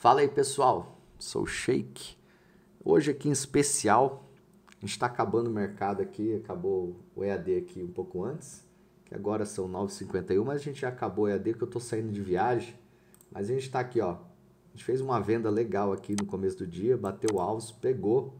Fala aí pessoal, sou o Shake. Hoje aqui em especial, a gente está acabando o mercado aqui, acabou o EAD aqui um pouco antes, que agora são 9h51, mas a gente já acabou o EAD que eu estou saindo de viagem. Mas a gente está aqui, ó. A gente fez uma venda legal aqui no começo do dia, bateu alvos, pegou.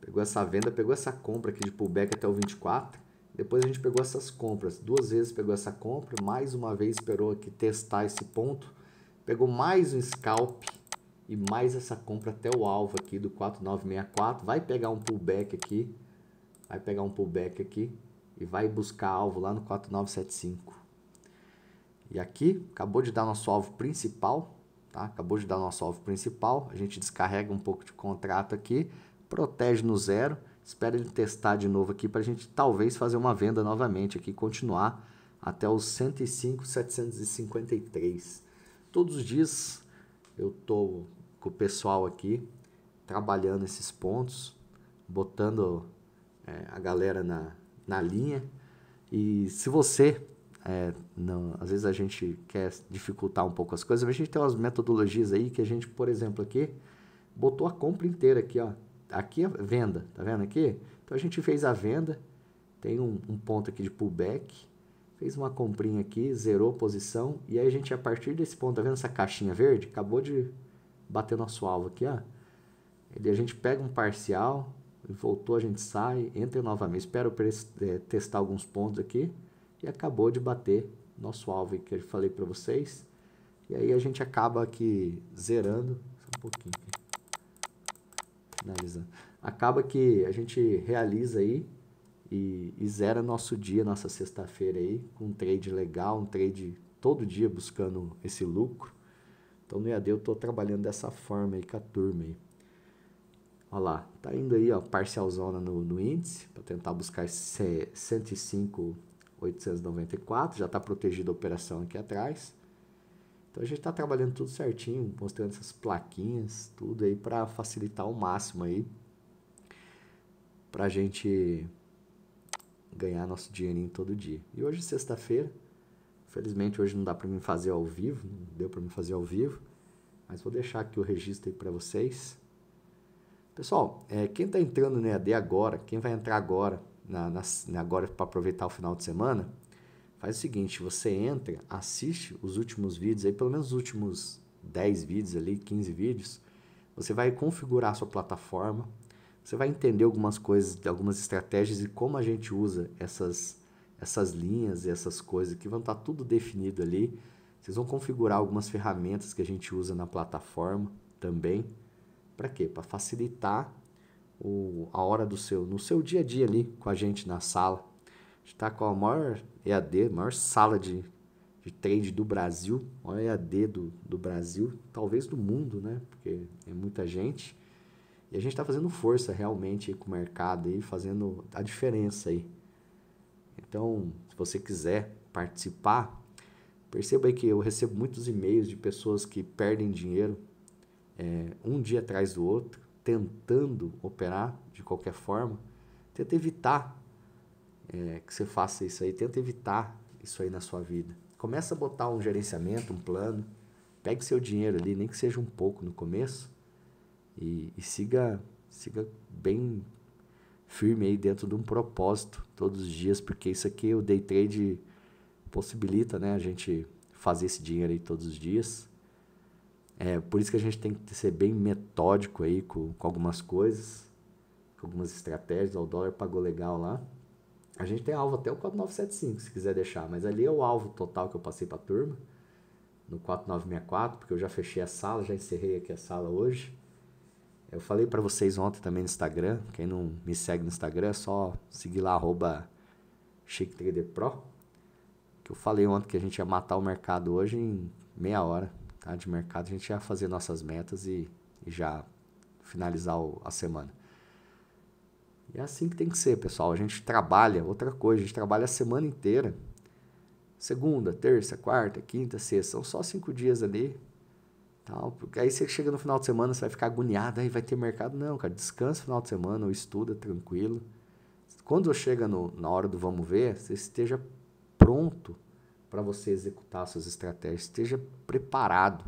Pegou essa venda, pegou essa compra aqui de pullback até o 24. Depois a gente pegou essas compras, duas vezes pegou essa compra, mais uma vez esperou aqui testar esse ponto Pegou mais um scalp e mais essa compra até o alvo aqui do 4964. Vai pegar um pullback aqui. Vai pegar um pullback aqui e vai buscar alvo lá no 4975. E aqui, acabou de dar nosso alvo principal, tá? Acabou de dar nosso alvo principal. A gente descarrega um pouco de contrato aqui, protege no zero. Espera ele testar de novo aqui para a gente talvez fazer uma venda novamente aqui, continuar até os 105,753. Todos os dias eu estou com o pessoal aqui trabalhando esses pontos, botando é, a galera na, na linha. E se você, é, não, às vezes a gente quer dificultar um pouco as coisas, mas a gente tem umas metodologias aí que a gente, por exemplo, aqui, botou a compra inteira aqui, ó. Aqui é venda, tá vendo aqui? Então a gente fez a venda, tem um, um ponto aqui de pullback, fez uma comprinha aqui, zerou posição, e aí a gente, a partir desse ponto, tá vendo essa caixinha verde? Acabou de bater nosso alvo aqui, ó. Ele, a gente pega um parcial, voltou, a gente sai, entra novamente, espero é, testar alguns pontos aqui, e acabou de bater nosso alvo que eu falei para vocês. E aí a gente acaba aqui zerando, só um pouquinho aqui, finalizando. Acaba que a gente realiza aí e, e zera nosso dia, nossa sexta-feira aí, com um trade legal, um trade todo dia buscando esse lucro. Então no IAD eu estou trabalhando dessa forma aí com a turma aí. Olha lá, tá indo aí, ó, parcialzona no, no índice, para tentar buscar esse 105,894, já está protegida a operação aqui atrás. Então a gente está trabalhando tudo certinho, mostrando essas plaquinhas, tudo aí para facilitar ao máximo aí para gente ganhar nosso dinheirinho todo dia. E hoje, é sexta-feira, infelizmente hoje não dá para mim fazer ao vivo, não deu para mim fazer ao vivo, mas vou deixar aqui o registro aí para vocês. Pessoal, é, quem está entrando no EAD agora, quem vai entrar agora, na, na agora para aproveitar o final de semana, faz o seguinte, você entra, assiste os últimos vídeos aí, pelo menos os últimos 10 vídeos ali, 15 vídeos, você vai configurar a sua plataforma, você vai entender algumas coisas, algumas estratégias e como a gente usa essas, essas linhas e essas coisas que vão estar tá tudo definido ali. Vocês vão configurar algumas ferramentas que a gente usa na plataforma também. Para quê? Para facilitar o, a hora do seu, no seu dia a dia ali com a gente na sala. A gente está com a maior EAD, maior sala de, de trade do Brasil, maior EAD do, do Brasil, talvez do mundo, né? Porque é muita gente. E a gente está fazendo força realmente com o mercado e fazendo a diferença aí. Então, se você quiser participar, perceba aí que eu recebo muitos e-mails de pessoas que perdem dinheiro é, um dia atrás do outro, tentando operar de qualquer forma. Tenta evitar é, que você faça isso aí, tenta evitar isso aí na sua vida. Começa a botar um gerenciamento, um plano. Pegue seu dinheiro ali, nem que seja um pouco no começo, e, e siga, siga bem firme aí dentro de um propósito todos os dias, porque isso aqui o day trade possibilita, né, a gente fazer esse dinheiro aí todos os dias. É, por isso que a gente tem que ser bem metódico aí com, com algumas coisas, com algumas estratégias. O dólar pagou legal lá. A gente tem alvo até o 4975, se quiser deixar, mas ali é o alvo total que eu passei para a turma, no 4964, porque eu já fechei a sala, já encerrei aqui a sala hoje. Eu falei para vocês ontem também no Instagram. Quem não me segue no Instagram, é só seguir lá, arroba Pro. Que eu falei ontem que a gente ia matar o mercado hoje em meia hora tá? de mercado. A gente ia fazer nossas metas e, e já finalizar o, a semana. E é assim que tem que ser, pessoal. A gente trabalha, outra coisa, a gente trabalha a semana inteira. Segunda, terça, quarta, quinta, sexta, são só cinco dias ali Tal, porque aí você chega no final de semana, você vai ficar agoniado, aí vai ter mercado. Não, cara, descansa no final de semana, ou estuda tranquilo. Quando chega no, na hora do vamos ver, você esteja pronto para você executar suas estratégias, esteja preparado.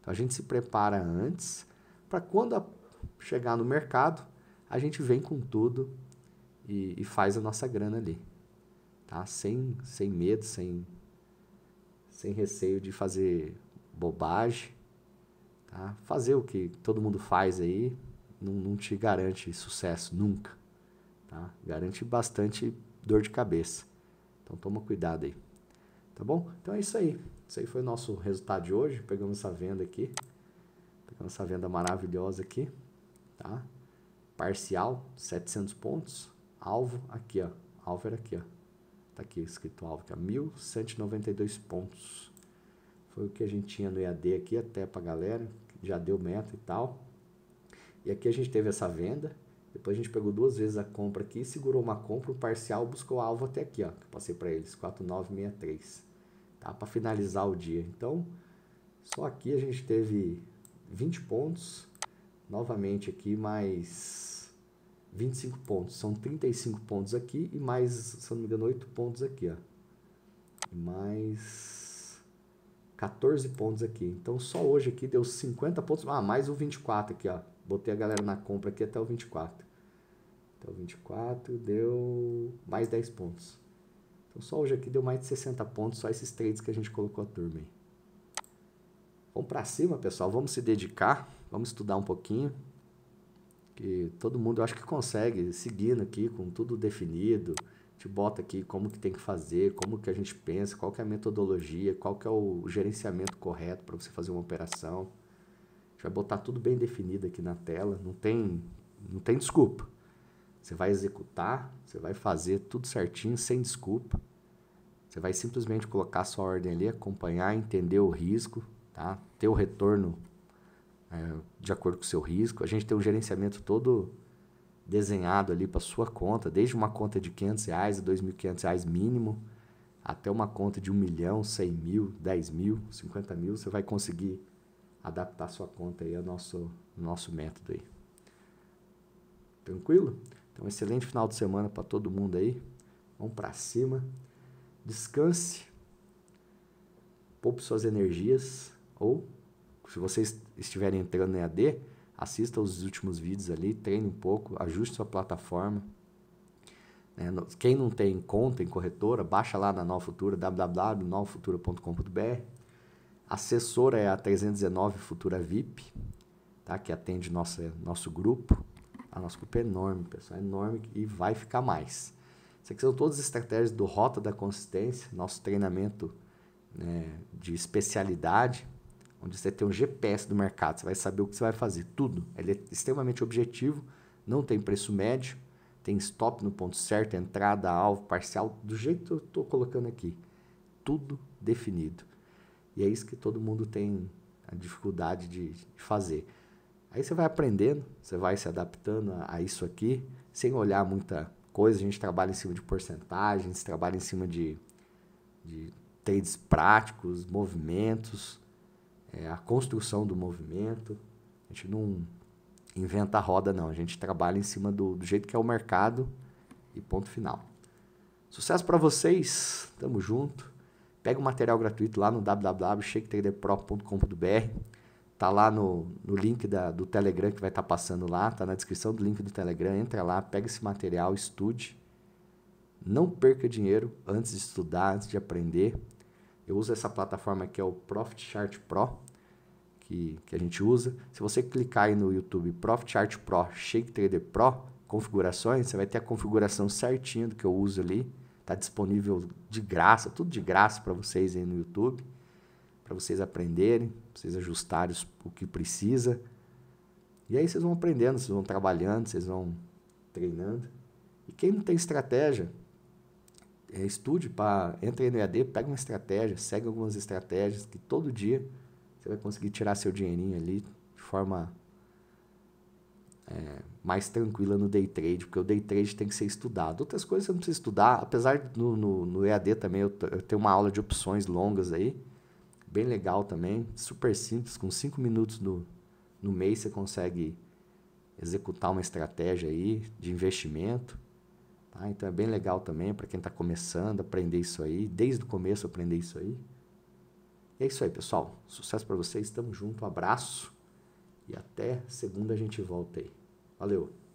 Então a gente se prepara antes para quando a, chegar no mercado, a gente vem com tudo e, e faz a nossa grana ali. Tá? Sem, sem medo, sem, sem receio de fazer bobagem Tá? Fazer o que todo mundo faz aí não, não te garante sucesso nunca. Tá? Garante bastante dor de cabeça. Então toma cuidado aí. Tá bom? Então é isso aí. Isso aí foi o nosso resultado de hoje. Pegamos essa venda aqui. Pegamos essa venda maravilhosa aqui. Tá? Parcial, 700 pontos. Alvo aqui, ó. Alvo era aqui, ó. Tá aqui escrito alvo, que é 1.192 pontos. Foi o que a gente tinha no EAD aqui, até para a galera, já deu meta e tal. E aqui a gente teve essa venda, depois a gente pegou duas vezes a compra aqui, segurou uma compra, um parcial, buscou alvo até aqui, ó, que eu passei para eles, 4963, tá? Para finalizar o dia. Então, só aqui a gente teve 20 pontos, novamente aqui mais 25 pontos, são 35 pontos aqui e mais, se eu não me engano, 8 pontos aqui, ó. E mais 14 pontos aqui. Então só hoje aqui deu 50 pontos. Ah, mais o 24 aqui, ó. Botei a galera na compra aqui até o 24. Até o 24 deu mais 10 pontos. Então só hoje aqui deu mais de 60 pontos, só esses trades que a gente colocou a turma aí. Vamos para cima, pessoal. Vamos se dedicar, vamos estudar um pouquinho que todo mundo, eu acho que consegue, seguindo aqui com tudo definido, te bota aqui como que tem que fazer, como que a gente pensa, qual que é a metodologia, qual que é o gerenciamento correto para você fazer uma operação. A gente vai botar tudo bem definido aqui na tela, não tem, não tem desculpa. Você vai executar, você vai fazer tudo certinho, sem desculpa. Você vai simplesmente colocar sua ordem ali, acompanhar, entender o risco, tá? Ter o retorno é, de acordo com o seu risco. A gente tem um gerenciamento todo desenhado ali para sua conta, desde uma conta de 500 reais a 2.500 reais mínimo, até uma conta de 1 milhão, 100 mil, 10 mil, 50 mil, você vai conseguir adaptar sua conta aí ao nosso, nosso método aí. Tranquilo? Então, excelente final de semana para todo mundo aí. Vamos para cima. Descanse. Poupe suas energias ou se vocês estiverem entrando em EAD, assista os últimos vídeos ali, treine um pouco, ajuste sua plataforma. Né? Quem não tem conta em corretora, baixa lá na Nova Futura, www.novafutura.com.br. Assessora é a 319 Futura VIP, tá? que atende nossa, nosso grupo. A nossa grupo é enorme, pessoal, é enorme e vai ficar mais. Isso aqui são todas as estratégias do Rota da Consistência, nosso treinamento né, de especialidade onde você tem um GPS do mercado, você vai saber o que você vai fazer, tudo. Ele é extremamente objetivo, não tem preço médio, tem stop no ponto certo, entrada, alvo, parcial, do jeito que eu estou colocando aqui. Tudo definido. E é isso que todo mundo tem a dificuldade de, fazer. Aí você vai aprendendo, você vai se adaptando a, a, isso aqui, sem olhar muita coisa. A gente trabalha em cima de porcentagens, trabalha em cima de, de trades práticos, movimentos é, a construção do movimento. A gente não inventa a roda, não. A gente trabalha em cima do, do jeito que é o mercado e ponto final. Sucesso para vocês, tamo junto. Pega o material gratuito lá no www.shaketraderpro.com.br. Tá lá no, no link da, do Telegram que vai estar tá passando lá, tá na descrição do link do Telegram. Entra lá, pega esse material, estude. Não perca dinheiro antes de estudar, antes de aprender. Eu uso essa plataforma que é o Profit Chart Pro, que, que a gente usa. Se você clicar aí no YouTube Profit Chart Pro, Shake Trader Pro, configurações, você vai ter a configuração certinha do que eu uso ali. Está disponível de graça, tudo de graça para vocês aí no YouTube, para vocês aprenderem, vocês ajustarem o que precisa. E aí vocês vão aprendendo, vocês vão trabalhando, vocês vão treinando. E quem não tem estratégia, é, estude, para entre no EAD, pega uma estratégia, segue algumas estratégias que todo dia você vai conseguir tirar seu dinheirinho ali de forma é, mais tranquila no day trade, porque o day trade tem que ser estudado. Outras coisas você não precisa estudar, apesar de no, no, no, EAD também eu, eu tenho uma aula de opções longas aí, bem legal também, super simples, com 5 minutos no, no mês você consegue executar uma estratégia aí de investimento ah, então é bem legal também para quem está começando aprender isso aí, desde o começo aprender isso aí. E é isso aí, pessoal. Sucesso para vocês, tamo junto, um abraço e até segunda a gente volta aí. Valeu!